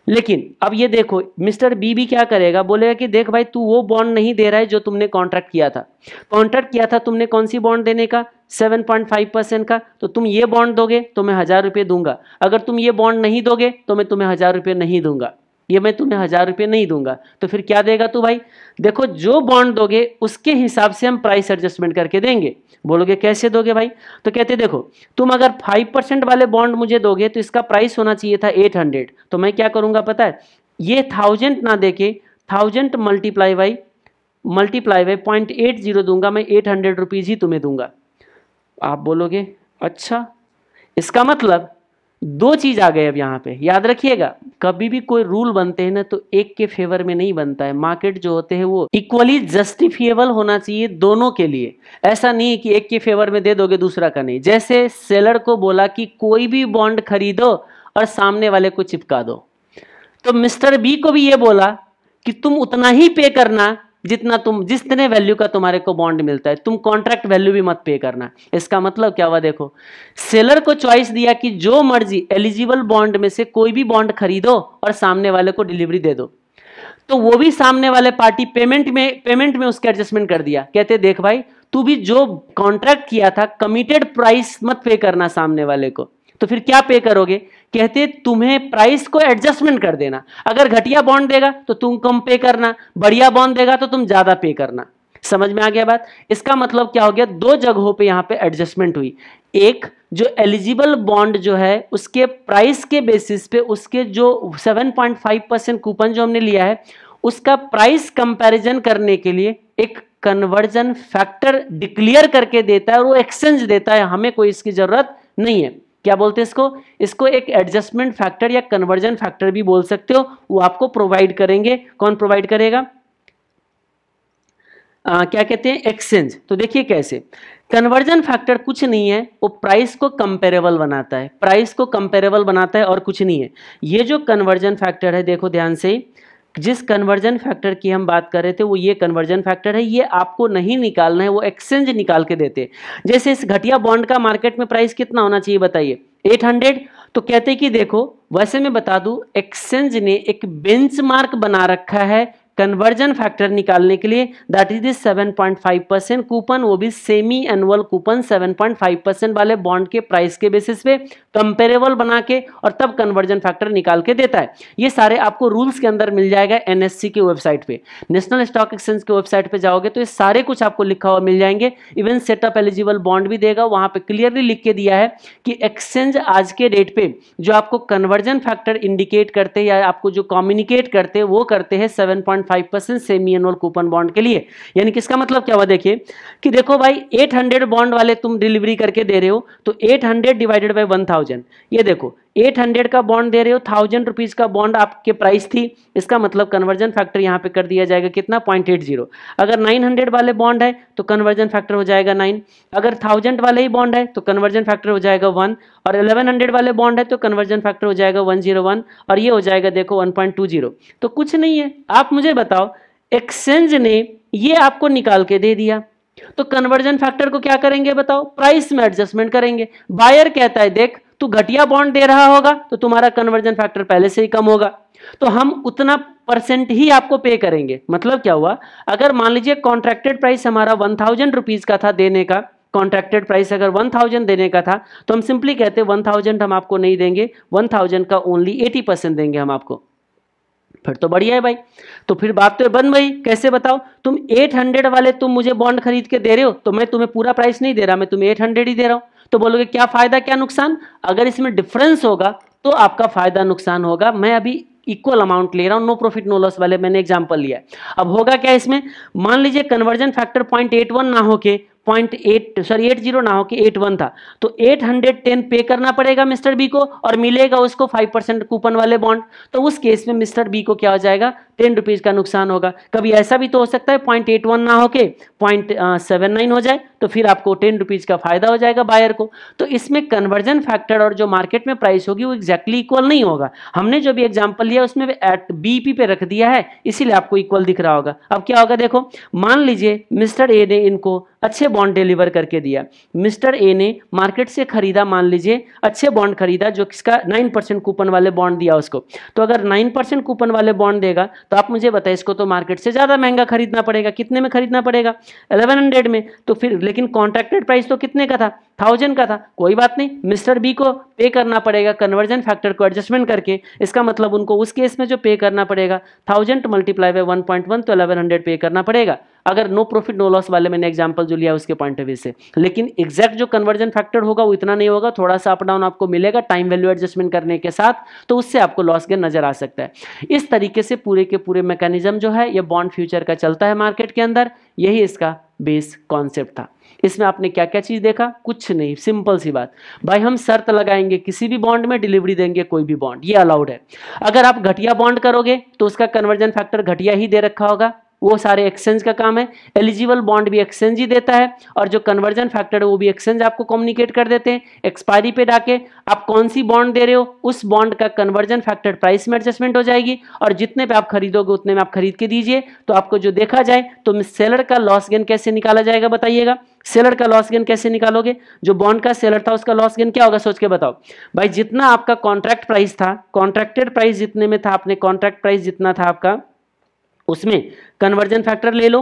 लेकिन अब ये देखो मिस्टर बी भी क्या करेगा बोलेगा कि देख भाई तू वो बॉन्ड नहीं दे रहा है जो तुमने कॉन्ट्रैक्ट किया था कॉन्ट्रैक्ट किया था तुमने कौन सी बॉन्ड देने का 7.5 परसेंट का तो तुम ये बॉन्ड दोगे तो मैं हज़ार रुपये दूंगा अगर तुम ये बॉन्ड नहीं दोगे तो मैं तुम्हें हज़ार रुपये नहीं दूंगा ये मैं तुम्हें हज़ार रुपये नहीं दूंगा तो फिर क्या देगा तू भाई देखो जो बॉन्ड दोगे उसके हिसाब से हम प्राइस एडजस्टमेंट करके देंगे बोलोगे कैसे दोगे भाई तो कहते देखो तुम अगर फाइव परसेंट वाले बॉन्ड मुझे दोगे तो इसका प्राइस होना चाहिए था एट हंड्रेड तो मैं क्या करूंगा पता है ये थाउजेंड ना देके thousand multiply by multiply by point eight zero दूंगा मैं एट हंड्रेड रुपीज़ ही तुम्हें दूंगा आप बोलोगे अच्छा इसका मतलब दो चीज आ गए अब यहाँ पे याद रखिएगा कभी भी कोई रूल बनते हैं ना तो एक के फेवर में नहीं बनता है मार्केट जो होते हैं वो इक्वली जस्टिफिएबल होना चाहिए दोनों के लिए ऐसा नहीं है कि एक के फेवर में दे दोगे दूसरा का नहीं जैसे सेलर को बोला कि कोई भी बॉन्ड खरीदो और सामने वाले को चिपका दो तो मिस्टर बी को भी ये बोला कि तुम उतना ही पे करना जितना तुम जितने वैल्यू का तुम्हारे को बॉन्ड मिलता है तुम कॉन्ट्रैक्ट वैल्यू भी मत पे करना इसका मतलब क्या हुआ देखो सेलर को चॉइस दिया कि जो मर्जी एलिजिबल बॉन्ड में से कोई भी बॉन्ड खरीदो और सामने वाले को डिलीवरी दे दो तो वो भी सामने वाले पार्टी पेमेंट में पेमेंट में उसके एडजस्टमेंट कर दिया कहते देख भाई तू भी जो कॉन्ट्रैक्ट किया था कमिटेड प्राइस मत पे करना सामने वाले को तो फिर क्या पे करोगे कहते तुम्हें प्राइस को एडजस्टमेंट कर देना अगर घटिया बॉन्ड देगा तो तुम कम पे करना बढ़िया बॉन्ड देगा तो तुम ज्यादा पे करना समझ में आ गया बात इसका मतलब क्या हो गया दो जगहों पे यहाँ पे एडजस्टमेंट हुई एक जो एलिजिबल बॉन्ड जो है उसके प्राइस के बेसिस पे उसके जो 7.5 परसेंट कूपन जो हमने लिया है उसका प्राइस कंपैरिजन करने के लिए एक कन्वर्जन फैक्टर डिक्लेयर करके देता है और वो एक्सचेंज देता है हमें कोई इसकी जरूरत नहीं है क्या बोलते हैं इसको इसको एक एडजस्टमेंट फैक्टर या कन्वर्जन फैक्टर भी बोल सकते हो वो आपको प्रोवाइड करेंगे कौन प्रोवाइड करेगा आ, क्या कहते हैं एक्सचेंज तो देखिए कैसे कन्वर्जन फैक्टर कुछ नहीं है वो प्राइस को कंपेरेबल बनाता है प्राइस को कंपेरेबल बनाता है और कुछ नहीं है ये जो कन्वर्जन फैक्टर है देखो ध्यान से जिस कन्वर्जन फैक्टर की हम बात कर रहे थे वो ये कन्वर्जन फैक्टर है ये आपको नहीं निकालना है वो एक्सचेंज निकाल के देते जैसे इस घटिया बॉन्ड का मार्केट में प्राइस कितना होना चाहिए बताइए 800 तो कहते कि देखो वैसे मैं बता दूं एक्सचेंज ने एक बेंचमार्क बना रखा है कन्वर्जन फैक्टर निकालने के लिए that is this 7.5 percent coupon वो भी सेमी एनुअल कूपन 7.5 परसेंट वाले बॉन्ड के प्राइस के बेसिस पे कंपेरेबल बना के और तब कन्वर्जन फैक्टर निकाल के देता है ये सारे आपको रूल्स के अंदर मिल जाएगा एनएससी की वेबसाइट पे नेशनल स्टॉक एक्सचेंज की वेबसाइट पे जाओगे तो ये सारे कुछ आपको लिखा हुआ मिल जाएंगे इवन सेटअप एलिजिबल बॉन्ड भी देगा वहां पर क्लियरली लिख के दिया है कि एक्सचेंज आज के डेट पे जो आपको कन्वर्जन फैक्टर इंडिकेट करते या आपको जो कॉम्युनिकेट करते वो करते हैं seven point five percent semi annual coupon bond के लिए यानी कि इसका मतलब क्या हुआ देखिए कि देखो भाई 800 बॉन्ड वाले तुम डिलीवरी करके दे रहे हो तो 800 हंड्रेड डिवाइडेड बाई वन ये देखो एट हंड्रेड का बॉन्ड दे रहे हो थाउजेंड रुपीज का बॉन्ड आपके प्राइस थी इसका मतलब कन्वर्जन फैक्टर यहाँ पे कर दिया जाएगा कितना पॉइंट एट जीरो अगर नाइन हंड्रेड वाले बॉन्ड है तो कन्वर्जन फैक्टर हो जाएगा नाइन अगर थाउजेंड वाले ही बॉन्ड है तो कन्वर्जन फैक्टर हो जाएगा वन और इलेवन हंड्रेड वाले बॉन्ड है तो कन्वर्जन फैक्टर हो जाएगा वन जीरो वन और ये हो जाएगा देखो वन पॉइंट टू जीरो तो कुछ नहीं है आप मुझे बताओ एक्सचेंज ने ये आपको निकाल के दे दिया तो कन्वर्जन फैक्टर को क्या करेंगे बताओ प्राइस में एडजस्टमेंट करेंगे बायर कहता है देख तो घटिया बॉन्ड दे रहा होगा तो तुम्हारा कन्वर्जन फैक्टर पहले से ही कम होगा तो हम उतना परसेंट ही आपको पे करेंगे मतलब क्या हुआ अगर मान लीजिए कॉन्ट्रैक्टेड प्राइस हमारा वन थाउजेंड रुपीज का था देने का कॉन्ट्रैक्टेड प्राइस अगर वन थाउजेंड देने का था तो हम सिंपली कहते वन थाउजेंड हम आपको नहीं देंगे वन थाउजेंड का ओनली एटी परसेंट देंगे हम आपको फिर तो बढ़िया है भाई तो फिर बात तो बंद भाई कैसे बताओ तुम हंड्रेड वाले तुम मुझे बॉन्ड खरीद के दे रहे हो तो मैं तुम्हें पूरा प्राइस नहीं दे रहा मैं तुम्हें 800 ही दे रहा हूं तो बोलोगे क्या फ़ायदा क्या नुकसान अगर इसमें डिफरेंस होगा तो आपका फ़ायदा नुकसान होगा मैं अभी इक्वल अमाउंट ले रहा हूं नो प्रॉफिट नो लॉस वाले मैंने एग्जाम्पल लिया अब होगा क्या इसमें मान लीजिए conversion factor point eight one ना होके point eight sorry eight zero ना हो कि एट वन था तो एट हंड्रेड टेन पे करना पड़ेगा मिस्टर बी को और मिलेगा उसको फाइव परसेंट कूपन वाले बॉन्ड तो उस केस में मिस्टर बी को क्या हो जाएगा टेन रुपीज़ का नुकसान होगा कभी ऐसा भी तो हो सकता है पॉइंट एट वन ना होके पॉइंट सेवन नाइन हो जाए तो फिर आपको टेन रुपीज़ का फायदा हो जाएगा बायर को तो इसमें कन्वर्जन फैक्टर और जो मार्केट में प्राइस होगी वो एक्जैक्टली इक्वल नहीं होगा हमने जो भी एग्जाम्पल लिया उसमें एट बी पे रख दिया है इसीलिए आपको इक्वल दिख रहा होगा अब क्या होगा देखो मान लीजिए मिस्टर ए ने इनको अच्छे बॉन्ड डिलीवर करके दिया मिस्टर ए ने मार्केट से खरीदा मान लीजिए अच्छे बॉन्ड खरीदा जो किसका नाइन परसेंट कूपन वाले बॉन्ड दिया उसको तो अगर नाइन परसेंट कूपन वाले बॉन्ड देगा तो आप मुझे बताइए इसको तो मार्केट से ज़्यादा महंगा खरीदना पड़ेगा कितने में खरीदना पड़ेगा एलेवन में तो फिर लेकिन कॉन्ट्रैक्टेड प्राइस तो कितने का था थाउजेंड का था कोई बात नहीं मिस्टर बी को पे करना पड़ेगा कन्वर्जन फैक्टर को एडजस्टमेंट करके इसका मतलब उनको उस केस में जो पे करना पड़ेगा thousand multiply by one point one तो अलेवन हंड्रेड पे करना पड़ेगा अगर नो प्रॉफिट नो लॉस वाले मैंने एग्जाम्पल जो लिया उसके पॉइंट ऑफ व्यू से लेकिन एग्जैक्ट जो कन्वर्जन फैक्टर होगा वो इतना नहीं होगा थोड़ा सा अप डाउन आपको मिलेगा टाइम वैल्यू एडजस्टमेंट करने के साथ तो उससे आपको लॉस गेन नजर आ सकता है इस तरीके से पूरे के पूरे मैकेनिज्म जो है यह बॉन्ड फ्यूचर का चलता है मार्केट के अंदर यही इसका बेस कॉन्सेप्ट था इसमें आपने क्या क्या चीज़ देखा कुछ नहीं सिंपल सी बात भाई हम शर्त लगाएंगे किसी भी बॉन्ड में डिलीवरी देंगे कोई भी बॉन्ड ये अलाउड है अगर आप घटिया बॉन्ड करोगे तो उसका कन्वर्जन फैक्टर घटिया ही दे रखा होगा वो सारे एक्सचेंज का काम है एलिजिबल बॉन्ड भी एक्सचेंज ही देता है और जो कन्वर्जन फैक्टर है वो भी एक्सचेंज आपको कम्युनिकेट कर देते हैं एक्सपायरी पे डाके आप कौन सी बॉन्ड दे रहे हो उस बॉन्ड का कन्वर्जन फैक्टर प्राइस में एडजस्टमेंट हो जाएगी और जितने पे आप खरीदोगे उतने में आप खरीद के दीजिए तो आपको जो देखा जाए तो सेलर का लॉस गेन कैसे निकाला जाएगा बताइएगा सेलर का लॉस गेन कैसे निकालोगे जो बॉन्ड का सेलर था उसका लॉस गेन क्या होगा सोच के बताओ भाई जितना आपका कॉन्ट्रैक्ट प्राइस था कॉन्ट्रैक्टेड प्राइस जितने में था आपने कॉन्ट्रैक्ट प्राइस जितना था आपका उसमें कन्वर्जन फैक्टर ले लो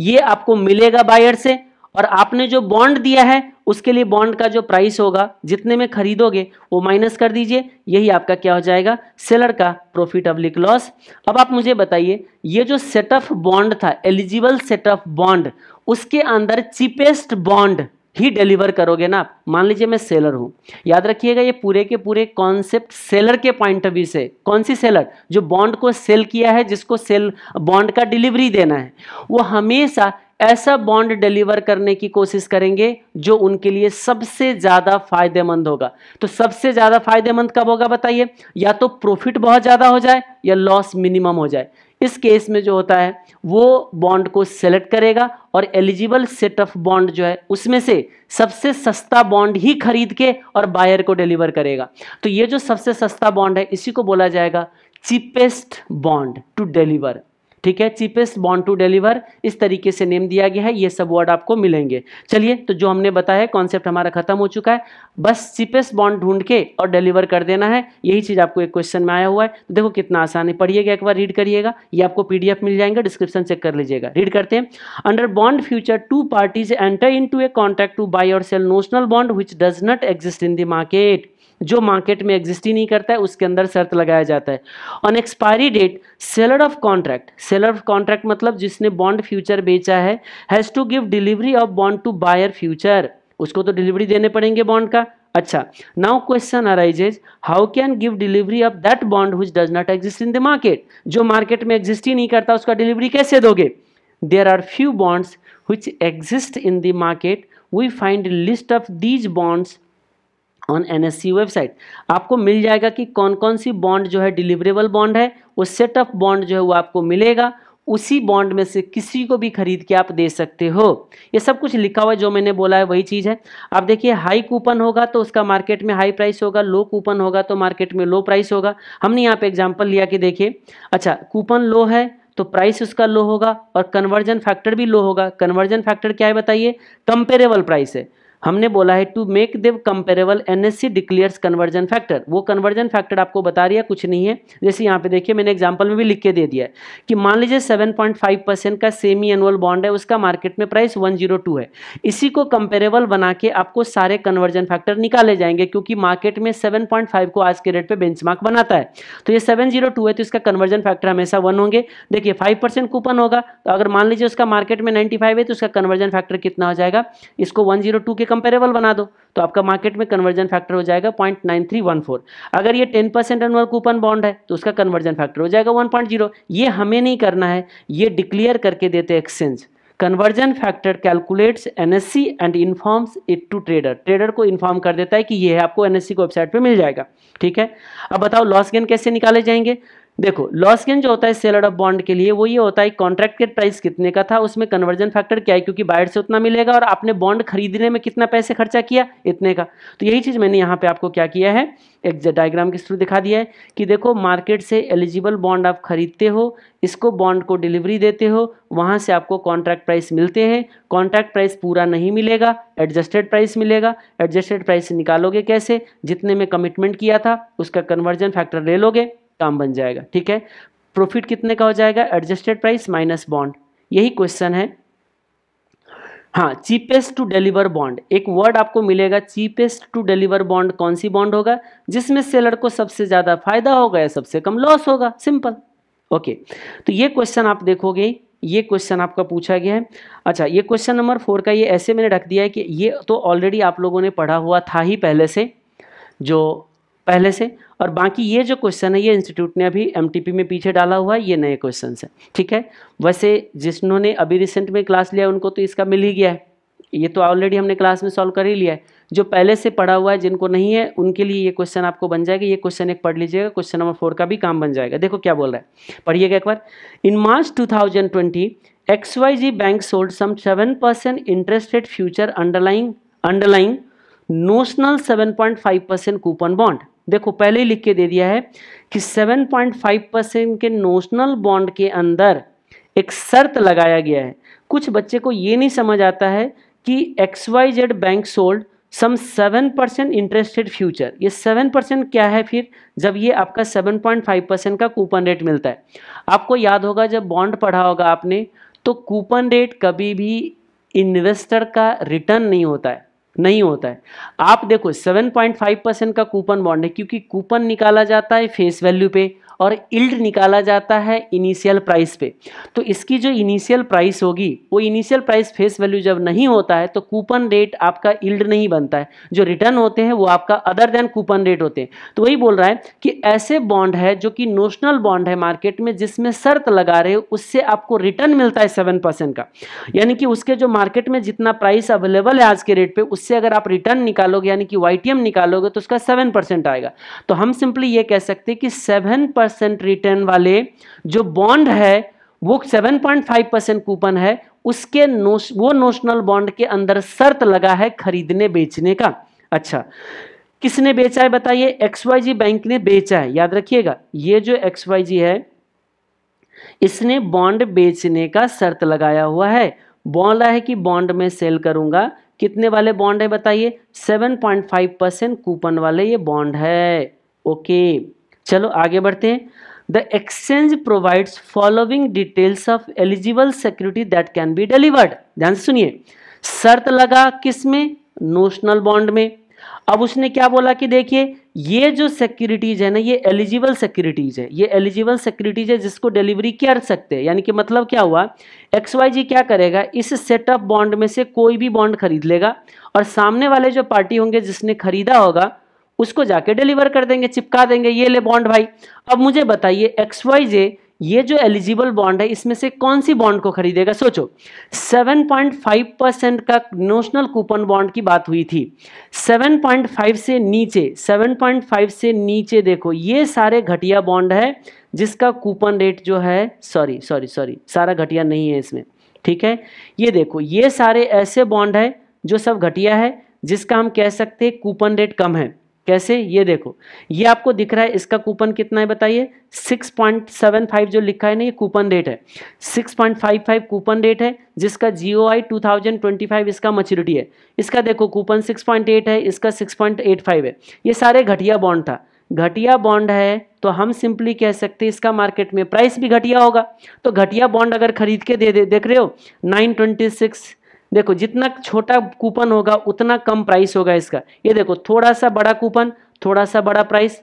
ये आपको मिलेगा बायर से और आपने जो बॉन्ड दिया है उसके लिए बॉन्ड का जो प्राइस होगा जितने में खरीदोगे वो माइनस कर दीजिए यही आपका क्या हो जाएगा सेलर का प्रॉफिट अब्लिक लॉस अब आप मुझे बताइए ये जो सेट ऑफ बॉन्ड था एलिजिबल सेट ऑफ बॉन्ड उसके अंदर चीपेस्ट बॉन्ड ही डिलीवर करोगे ना मान लीजिए मैं सेलर हूँ याद रखिएगा ये पूरे के पूरे कॉन्सेप्ट सेलर के पॉइंट ऑफ व्यू से कौन सी सेलर जो बॉन्ड को सेल किया है जिसको सेल बॉन्ड का डिलीवरी देना है वो हमेशा ऐसा बॉन्ड डिलीवर करने की कोशिश करेंगे जो उनके लिए सबसे ज़्यादा फायदेमंद होगा तो सबसे ज़्यादा फायदेमंद कब होगा बताइए या तो प्रॉफिट बहुत ज़्यादा हो जाए या लॉस मिनिमम हो जाए इस केस में जो होता है वो बॉन्ड को सेलेक्ट करेगा और एलिजिबल सेट ऑफ बॉन्ड जो है उसमें से सबसे सस्ता बॉन्ड ही खरीद के और बायर को डिलीवर करेगा तो ये जो सबसे सस्ता बॉन्ड है इसी को बोला जाएगा चीपेस्ट बॉन्ड टू डिलीवर ठीक है चीपेस्ट बॉन्ड टू डिलीवर इस तरीके से नेम दिया गया है ये सब वर्ड आपको मिलेंगे चलिए तो जो हमने बताया कॉन्सेप्ट हमारा खत्म हो चुका है बस चीपेस्ट बॉन्ड ढूंढ के और डिलीवर कर देना है यही चीज़ आपको एक क्वेश्चन में आया हुआ है तो देखो कितना आसान है पढ़िएगा एक बार रीड करिएगा ये आपको पीडीएफ मिल जाएंगे डिस्क्रिप्शन चेक कर लीजिएगा रीड करते हैं under bond future two parties enter into a contract to buy और sell notional bond which does not exist in the market जो मार्केट में एग्जिस्ट ही नहीं करता है उसके अंदर शर्त लगाया जाता है on expiry date seller of contract seller of contract मतलब जिसने बॉन्ड फ्यूचर बेचा है has to give delivery of bond to buyer future उसको तो डिलीवरी देने पड़ेंगे बॉन्ड का अच्छा now question arises how can give delivery of that bond whose does not exist in the market जो मार्केट में एग्जिस्ट ही नहीं करता उसका डिलीवरी कैसे दोगे there are few bonds which exist in the market we find list of these bonds on an website आपको मिल जाएगा कि कौन कौन सी बॉन्ड जो है डिलीवरेबल बॉन्ड है वो सेटअप बॉन्ड जो है वो आपको मिलेगा उसी बॉन्ड में से किसी को भी खरीद के आप दे सकते हो ये सब कुछ लिखा हुआ है जो मैंने बोला है वही चीज़ है आप देखिए हाई कूपन होगा तो उसका मार्केट में हाई प्राइस होगा लो कूपन होगा तो मार्केट में लो प्राइस होगा हमने यहाँ पे एग्जांपल लिया कि देखिए अच्छा कूपन लो है तो प्राइस उसका लो होगा और कन्वर्जन फैक्टर भी लो होगा कन्वर्जन फैक्टर क्या है बताइए कंपेरेबल प्राइस है हमने बोला है to make them comparable N S C declares conversion factor वो कन्वर्जन फैक्टर आपको बता रही है कुछ नहीं है जैसे यहाँ पे देखिए मैंने एग्जाम्पल में भी लिख के दे दिया है कि मान लीजिए 7.5 परसेंट का सेमी एनुअल बॉन्ड है उसका मार्केट में प्राइस 102 है इसी को कंपेरेबल बना के आपको सारे कन्वर्जन फैक्टर निकाले जाएंगे क्योंकि मार्केट में फाइव को आज के रेट बेंच मार्क बनाता है तो ये टू है तो इसका कन्वर्जन फैक्टर हमेशा वन होंगे देखिए फाइव परसेंट कूपन होगा तो अगर मान लीजिए उसका मार्केट में नाइन्टी है तो उसका कन्वर्जन फैक्टर कितना हो जाएगा इसको वन के कंपेरेबल बना दो तो आपका मार्केट में कन्वर्जन फैक्टर हो जाएगा point nine three one four अगर ये ten percent annual coupon bond है तो उसका कन्वर्जन फैक्टर हो जाएगा वन पॉइंट जीरो ये हमें नहीं करना है ये डिक्लेयर करके देते exchange conversion factor calculates NSC and informs it to trader trader को इन्फॉर्म कर देता है कि ये है आपको एनएससी की वेबसाइट पे मिल जाएगा ठीक है अब बताओ लॉस गेन कैसे निकाले जाएंगे देखो लॉस गेन जो होता है सेलर ऑफ बॉन्ड के लिए वो ये होता है कॉन्ट्रैक्ट के प्राइस कितने का था उसमें कन्वर्जन फैक्टर क्या है क्योंकि बायर से उतना मिलेगा और आपने बॉन्ड खरीदने में कितना पैसे खर्चा किया इतने का तो यही चीज़ मैंने यहाँ पे आपको क्या किया है एक डायग्राम के थ्रू दिखा दिया है कि देखो मार्केट से एलिजिबल बॉन्ड आप खरीदते हो इसको बॉन्ड को डिलीवरी देते हो वहाँ से आपको कॉन्ट्रैक्ट प्राइस मिलते हैं कॉन्ट्रैक्ट प्राइस पूरा नहीं मिलेगा एडजस्टेड प्राइस मिलेगा एडजस्टेड प्राइस निकालोगे कैसे जितने में कमिटमेंट किया था उसका कन्वर्जन फैक्टर ले लोगे काम बन जाएगा ठीक है प्रॉफिट कितने का हो जाएगा एडजस्टेड प्राइस माइनस बॉन्ड यही क्वेश्चन है हाँ चीपेस्ट टू डिलीवर बॉन्ड एक वर्ड आपको मिलेगा चीपेस्ट टू डिलीवर बॉन्ड कौन सी बॉन्ड होगा जिसमें सेलर को सबसे ज़्यादा फायदा होगा या सबसे कम लॉस होगा सिंपल ओके तो ये क्वेश्चन आप देखोगे ये क्वेश्चन आपका पूछा गया है अच्छा ये क्वेश्चन नंबर फोर का ये ऐसे मैंने रख दिया है कि ये तो ऑलरेडी आप लोगों ने पढ़ा हुआ था ही पहले से जो पहले से और बाकी ये जो क्वेश्चन है ये इंस्टीट्यूट ने अभी एम में पीछे डाला हुआ है ये नए क्वेश्चन है ठीक है वैसे जिन्होंने अभी रिसेंट में क्लास लिया उनको तो इसका मिल ही गया है ये तो ऑलरेडी हमने क्लास में सॉल्व कर ही लिया है जो पहले से पढ़ा हुआ है जिनको नहीं है उनके लिए ये क्वेश्चन आपको बन जाएगा ये क्वेश्चन एक पढ़ लीजिएगा क्वेश्चन नंबर फोर का भी काम बन जाएगा देखो क्या बोल रहा है पढ़िएगा एक बार in March 2020 G bank sold some seven percent interested future underlying underlying notional seven point five percent coupon bond देखो पहले ही लिख के दे दिया है कि 7.5 परसेंट के नोशनल बॉन्ड के अंदर एक शर्त लगाया गया है कुछ बच्चे को ये नहीं समझ आता है कि X Y Z bank sold some seven percent interested future ये सेवन परसेंट क्या है फिर जब ये आपका सेवन पॉइंट फाइव परसेंट का कूपन रेट मिलता है आपको याद होगा जब बॉन्ड पढ़ा होगा आपने तो कूपन रेट कभी भी इन्वेस्टर का रिटर्न नहीं होता है नहीं होता है आप देखो 7.5 परसेंट का कूपन बॉन्ड है क्योंकि कूपन निकाला जाता है फेस वैल्यू पे और इल्ड निकाला जाता है इनिशियल प्राइस पे तो इसकी जो इनिशियल प्राइस होगी वो इनिशियल प्राइस फेस वैल्यू जब नहीं होता है तो कूपन रेट आपका इल्ड नहीं बनता है जो रिटर्न होते हैं वो आपका अदर देन कूपन रेट होते हैं तो वही बोल रहा है कि ऐसे बॉन्ड है जो कि नोशनल बॉन्ड है मार्केट में जिसमें शर्त लगा रहे हो उससे आपको रिटर्न मिलता है सेवन का यानी कि उसके जो मार्केट में जितना प्राइस अवेलेबल है आज के रेट पर उससे अगर आप रिटर्न निकालोगे यानी कि वाई निकालोगे तो उसका सेवन आएगा तो हम सिंपली ये कह सकते हैं कि सेवन परसेंट रिटर्न वाले जो बॉन्ड है वो 7.5 परसेंट कूपन है उसके नोश वो नोशनल बॉन्ड के अंदर शर्त लगा है खरीदने बेचने का अच्छा किसने बेचा है बताइए एक्स वाई जी बैंक ने बेचा है याद रखिएगा ये जो एक्स वाई जी है इसने बॉन्ड बेचने का शर्त लगाया हुआ है बॉन्ड है कि बॉन्ड में सेल करूंगा कितने वाले बॉन्ड है बताइए 7.5 परसेंट कूपन वाले ये बॉन्ड है ओके okay. चलो आगे बढ़ते हैं the exchange provides following details of eligible security that can be delivered ध्यान से सुनिए शर्त लगा किस में नोशनल बॉन्ड में अब उसने क्या बोला कि देखिए ये जो सिक्योरिटीज है ना ये एलिजिबल सिक्योरिटीज है ये एलिजिबल सिक्योरिटीज है जिसको डिलीवरी कर सकते हैं यानी कि मतलब क्या हुआ एक्स वाई जी क्या करेगा इस सेटअप बॉन्ड में से कोई भी बॉन्ड खरीद लेगा और सामने वाले जो पार्टी होंगे जिसने खरीदा होगा उसको जाके डिलीवर कर देंगे चिपका देंगे ये ले बॉन्ड भाई अब मुझे बताइए एक्स वाई जे ये जो एलिजिबल बॉन्ड है इसमें से कौन सी बॉन्ड को खरीदेगा सोचो 7.5 परसेंट का नोशनल कूपन बॉन्ड की बात हुई थी 7.5 से नीचे 7.5 से नीचे देखो ये सारे घटिया बॉन्ड है जिसका कूपन रेट जो है सॉरी सॉरी सॉरी सारा घटिया नहीं है इसमें ठीक है ये देखो ये सारे ऐसे बॉन्ड है जो सब घटिया है जिसका हम कह सकते हैं कूपन रेट कम है कैसे ये देखो ये आपको दिख रहा है इसका कूपन कितना है बताइए 6.75 जो लिखा है ना ये कूपन रेट है 6.55 कूपन रेट है जिसका जीओ आई टू इसका मच्योरिटी है इसका देखो कूपन 6.8 है इसका 6.85 है ये सारे घटिया बॉन्ड था घटिया बॉन्ड है तो हम सिंपली कह सकते हैं इसका मार्केट में प्राइस भी घटिया होगा तो घटिया बॉन्ड अगर खरीद के दे, दे देख रहे हो नाइन ट्वेंटी सिक्स देखो जितना छोटा कूपन होगा उतना कम प्राइस होगा इसका ये देखो थोड़ा सा बड़ा कूपन थोड़ा सा बड़ा प्राइस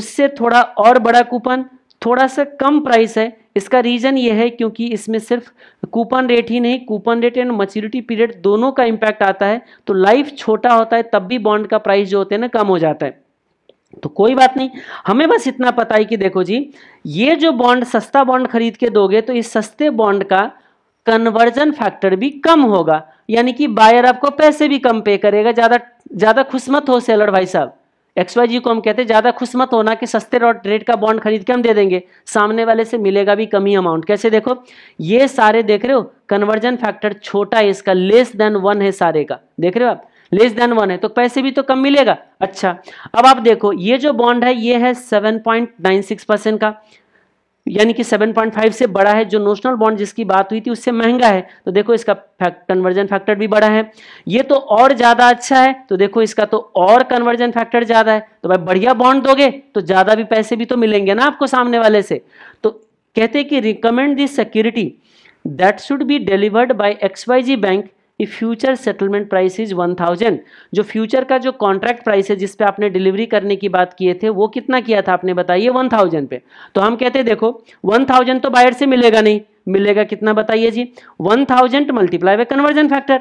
उससे थोड़ा और बड़ा कूपन थोड़ा सा कम प्राइस है इसका रीज़न ये है क्योंकि इसमें सिर्फ कूपन रेट ही नहीं coupon rate and maturity period दोनों का इम्पैक्ट आता है तो लाइफ छोटा होता है तब भी बॉन्ड का प्राइस जो होते हैं ना कम हो जाता है तो कोई बात नहीं हमें बस इतना पता है कि देखो जी ये जो बॉन्ड सस्ता बॉन्ड खरीद के दोगे तो इस सस्ते बॉन्ड का कन्वर्जन फैक्टर भी कम होगा यानी कि बायर आपको पैसे भी कम पे करेगा ज़्यादा ज़्यादा खुशमत हो सेलर भाई साहब एक्स वाई जी को हम कहते हैं ज़्यादा खुशमत होना कि सस्ते रेट का बॉन्ड खरीद के हम दे देंगे सामने वाले से मिलेगा भी कमी अमाउंट कैसे देखो ये सारे देख रहे हो कन्वर्जन फैक्टर छोटा है इसका लेस देन वन है सारे का देख रहे हो आप लेस देन वन है तो पैसे भी तो कम मिलेगा अच्छा अब आप देखो ये जो बॉन्ड है ये है seven point nine six percent का यानी कि 7.5 से बड़ा है जो नोशनल बॉन्ड जिसकी बात हुई थी उससे महंगा है तो देखो इसका कन्वर्जन फैक्टर भी बड़ा है ये तो और ज़्यादा अच्छा है तो देखो इसका तो और कन्वर्जन फैक्टर ज़्यादा है तो भाई बढ़िया बॉन्ड दोगे तो ज़्यादा भी पैसे भी तो मिलेंगे ना आपको सामने वाले से तो कहते कि recommend this security that should be delivered by X Y Z bank if future settlement price is one thousand जो फ्यूचर का जो कॉन्ट्रैक्ट प्राइस है जिस पे आपने डिलीवरी करने की बात किए थे वो कितना किया था आपने बताइए वन थाउजेंड पे तो हम कहते हैं देखो वन थाउजेंड तो बायर से मिलेगा नहीं मिलेगा कितना बताइए जी one thousand multiply by conversion factor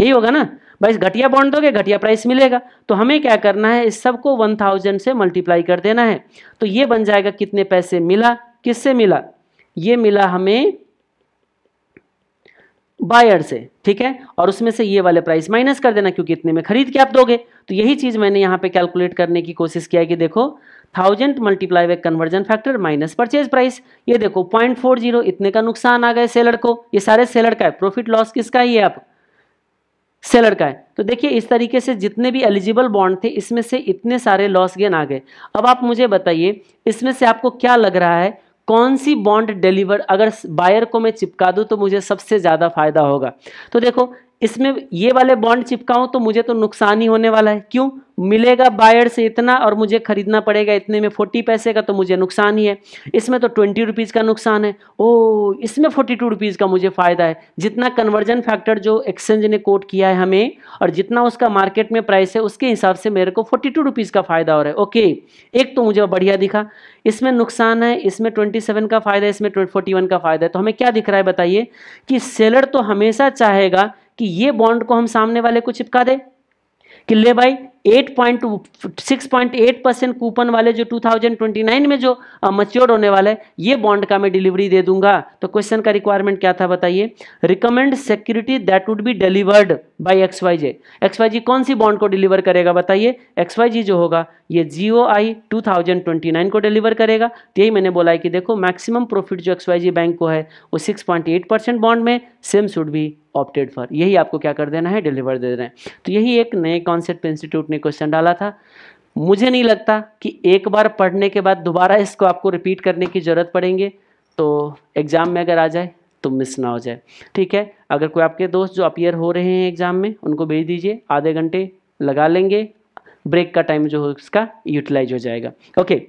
यही होगा ना भाई घटिया बॉन्ड दोगे घटिया प्राइस मिलेगा तो हमें क्या करना है इस सबको वन थाउजेंड से मल्टीप्लाई कर देना है तो ये बन जाएगा कितने पैसे मिला किससे मिला ये मिला हमें बायर से ठीक है और उसमें से ये वाले प्राइस माइनस कर देना क्योंकि इतने में खरीद के आप दोगे तो यही चीज़ मैंने यहाँ पे कैलकुलेट करने की कोशिश किया कि देखो thousand multiply by conversion factor minus purchase price ये देखो पॉइंट फोर जीरो इतने का नुकसान आ गए सेलर को ये सारे सेलर का है प्रॉफिट लॉस किसका ही है आप सेलर का है तो देखिए इस तरीके से जितने भी एलिजिबल बॉन्ड थे इसमें से इतने सारे लॉस गेन आ गए अब आप मुझे बताइए इसमें से आपको क्या लग रहा है कौन सी बॉन्ड डिलीवर अगर बायर को मैं चिपका दूँ तो मुझे सबसे ज़्यादा फायदा होगा तो देखो इसमें ये वाले बॉन्ड चिपकाऊं तो मुझे तो नुकसान ही होने वाला है क्यों मिलेगा बायर से इतना और मुझे खरीदना पड़ेगा इतने में फोर्टी पैसे का तो मुझे नुकसान ही है इसमें तो ट्वेंटी रुपीज़ का नुकसान है ओ इसमें फोर्टी टू रुपीज़ का मुझे फ़ायदा है जितना कन्वर्जन फैक्टर जो एक्सचेंज ने कोट किया है हमें और जितना उसका मार्केट में प्राइस है उसके हिसाब से मेरे को फोर्टी टू रुपीज़ का फ़ायदा हो रहा है ओके एक तो मुझे बढ़िया दिखा इसमें नुकसान है इसमें ट्वेंटी सेवन का फ़ायदा है इसमें फोर्टी वन का फ़ायदा है तो हमें क्या दिख रहा है बताइए कि सेलर तो हमेशा चाहेगा कि ये बॉन्ड को हम सामने वाले को चिपका दे कि ले भाई 8.6.8 परसेंट कूपन वाले जो 2029 में जो मच्योर होने वाला है ये बॉन्ड का मैं डिलीवरी दे दूंगा तो क्वेश्चन का रिक्वायरमेंट क्या था बताइए recommend security that would be delivered by X Y J X Y Z कौन सी बॉन्ड को डिलीवर करेगा बताइए एक्स वाई जी जो होगा ये जी ओ आई टू को डिलीवर करेगा तो यही मैंने बोला है कि देखो मैक्सिमम प्रॉफिट जो एक्स वाई जी बैंक को है वो सिक्स परसेंट बॉन्ड में same should be opted for यही आपको क्या कर देना है डिलीवर दे देना है तो यही एक नए कॉन्सेप्ट इंस्टीट्यूट ने ने क्वेश्चन डाला था मुझे नहीं लगता कि एक बार पढ़ने के बाद दोबारा इसको आपको रिपीट करने की ज़रूरत पड़ेंगे तो एग्ज़ाम में अगर आ जाए तो मिस ना हो जाए ठीक है अगर कोई आपके दोस्त जो अपियर हो रहे हैं एग्ज़ाम में उनको भेज दीजिए आधे घंटे लगा लेंगे ब्रेक का टाइम जो है उसका यूटिलाइज हो जाएगा ओके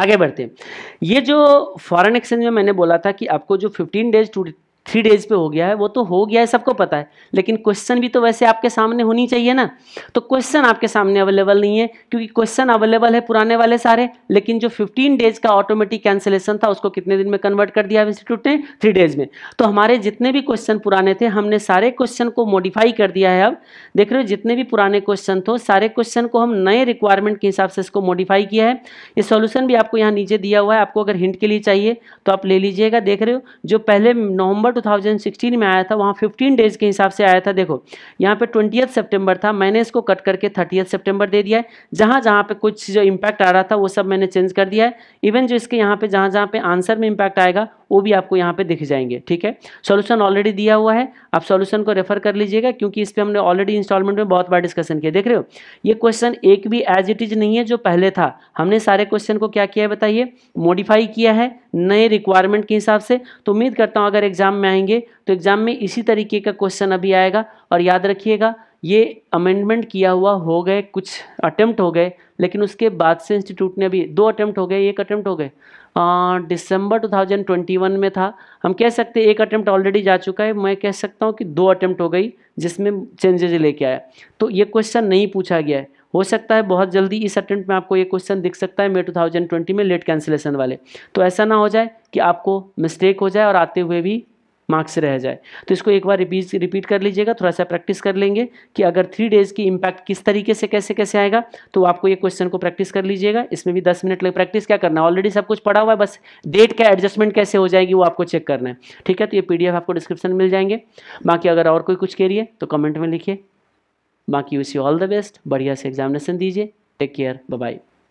आगे बढ़ते हैं ये जो फॉरेन एक्सचेंज में मैंने बोला था कि आपको जो 15 डेज टू थ्री डेज पे हो गया है वो तो हो गया है सबको पता है लेकिन क्वेश्चन भी तो वैसे आपके सामने होनी चाहिए ना तो क्वेश्चन आपके सामने अवेलेबल नहीं है क्योंकि क्वेश्चन अवेलेबल है पुराने वाले सारे लेकिन जो 15 डेज का ऑटोमेटिक कैंसिलेशन था उसको कितने दिन में कन्वर्ट कर दिया इंस्टीट्यूट ने थ्री डेज में तो हमारे जितने भी क्वेश्चन पुराने थे हमने सारे क्वेश्चन को मॉडिफाई कर दिया है अब देख रहे हो जितने भी पुराने क्वेश्चन थे सारे क्वेश्चन को हम नए रिक्वायरमेंट के हिसाब से इसको मॉडिफाई किया है ये सोल्यूशन भी आपको यहाँ नीचे दिया हुआ है आपको अगर हिंट के लिए चाहिए तो आप ले लीजिएगा देख रहे हो जो पहले नवंबर 2016 में आया था वहाँ 15 डेज़ के हिसाब से आया था देखो यहाँ पे ट्वेंटी सितंबर था मैंने इसको कट करके थर्टी सितंबर दे दिया है जहाँ जहाँ पे कुछ जो इम्पैक्ट आ रहा था वो सब मैंने चेंज कर दिया है इवन जो इसके यहाँ पे जहाँ जहाँ पे आंसर में इम्पैक्ट आएगा वो भी आपको यहाँ पे दिख जाएंगे ठीक है सॉल्यूशन ऑलरेडी दिया हुआ है आप सॉल्यूशन को रेफर कर लीजिएगा क्योंकि इस पर हमने ऑलरेडी इंस्टॉलमेंट में बहुत बार डिस्कशन किया देख रहे हो ये क्वेश्चन एक भी एज इट इज नहीं है जो पहले था हमने सारे क्वेश्चन को क्या किया है बताइए मॉडिफाई किया है नए रिक्वायरमेंट के हिसाब से तो उम्मीद करता हूँ अगर एग्जाम में आएंगे तो एग्जाम में इसी तरीके का क्वेश्चन अभी आएगा और याद रखिएगा ये अमेंडमेंट किया हुआ हो गए कुछ अटैम्प्ट हो गए लेकिन उसके बाद से इंस्टीट्यूट ने अभी दो अटैम्प्ट हो गए एक अटैम्प्ट हो गए दिसंबर 2021 में था हम कह सकते हैं एक अटैम्प्ट ऑलरेडी जा चुका है मैं कह सकता हूँ कि दो अटैम्प्ट हो गई जिसमें चेंजेज लेके आया तो ये क्वेश्चन नहीं पूछा गया है हो सकता है बहुत जल्दी इस अटेम्प्ट में आपको ये क्वेश्चन दिख सकता है मे 2020 में लेट कैंसिलेशन वाले तो ऐसा ना हो जाए कि आपको मिस्टेक हो जाए और आते हुए भी मार्क्स रह जाए तो इसको एक बार रिपीट रिपीट कर लीजिएगा थोड़ा सा प्रैक्टिस कर लेंगे कि अगर थ्री डेज़ की इम्पैक्ट किस तरीके से कैसे कैसे आएगा तो आपको ये क्वेश्चन को प्रैक्टिस कर लीजिएगा इसमें भी दस मिनट लगे प्रैक्टिस क्या करना है ऑलरेडी सब कुछ पड़ा हुआ है बस डेट का एडजस्टमेंट कैसे हो जाएगी वो आपको चेक करना है ठीक है तो ये पी आपको डिस्क्रिप्शन मिल जाएंगे बाकी अगर और कोई कुछ करिए तो कमेंट में लिखिए बाकी you see all the best बढ़िया से एग्जामिनेशन दीजिए टेक केयर बाय